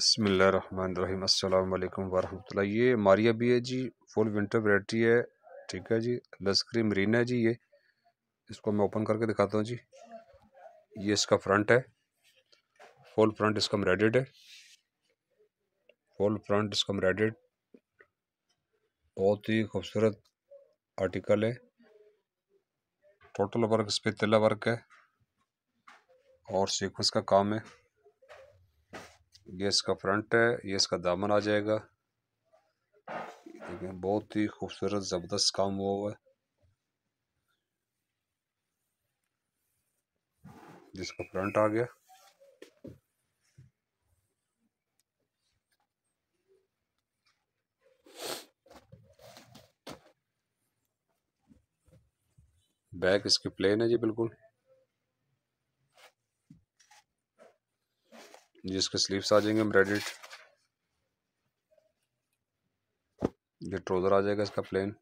बसमीम् अल्लाम वरहमल ये मारिया भी है जी फुल विंटर वरायटी है ठीक है जी लस्करी मरीना है जी ये इसको मैं ओपन करके दिखाता हूँ जी ये इसका फ्रंट है फुल फ्रंट इसका मरेडेड है फुल फ्रंट इसका मरेडेड बहुत ही खूबसूरत आर्टिकल है टोटल वर्क इस पर तिला वर्क है और सीक्वेंस का काम है ये इसका फ्रंट है ये इसका दामन आ जाएगा देखें बहुत ही खूबसूरत ज़बरदस्त काम हुआ हुआ है जिसका फ्रंट आ गया बैक इसकी प्लेन है जी बिल्कुल जिसके इसके स्लीव्स आ जाएंगे एम्ब्रेडेड ये ट्रोज़र आ जाएगा इसका प्लेन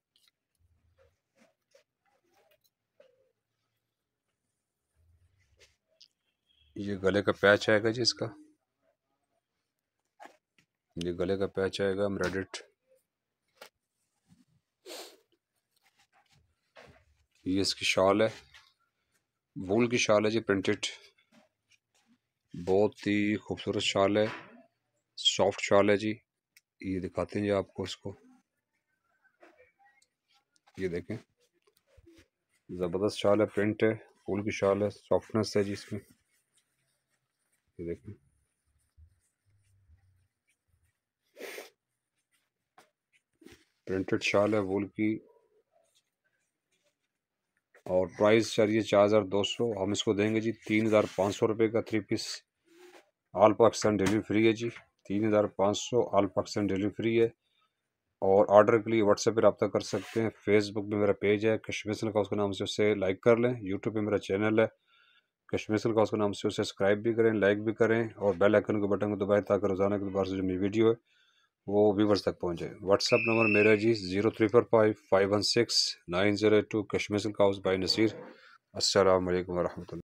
ये गले का पैच आएगा जी इसका ये गले का पैच आएगा एम्ब्रेडेड ये इसकी शॉल है वूल की शॉल है जी प्रिंटेड बहुत ही खूबसूरत शाल है सॉफ्ट शाल है जी ये दिखाते हैं जी आपको इसको ये देखें ज़बरदस्त शाल है प्रिंट है फूल की शाल है सॉफ्टनेस है जी इसमें ये देखें प्रिंटेड शाल है वूल की और प्राइस चाहिए चार हज़ार दो सौ हम इसको देंगे जी तीन हज़ार पाँच सौ रुपये का three piece all Pakistan delivery free है जी तीन हज़ार पाँच सौ आल पाकिस्तान डिलीवरी फ्री है और ऑर्डर के लिए व्हाट्सएप पर रब्ता कर सकते हैं फेसबुक पर मेरा पेज है कश्मीर का उसके नाम से उसे लाइक कर लें यूट्यूब पर मेरा चैनल है कश्मीर का उसके नाम से उसे सब्सक्राइब भी करें लाइक भी करें और बेल आइकन के बटन को दबाएँ ताकि रोज़ाना के दोबारा से जो मेरी वीडियो है वो व्यूवर्स तक पहुँचे व्हाट्सअप नंबर मेरा जी zero three four five five one six nine zero two Kashmir house by Nasir असल वरहमल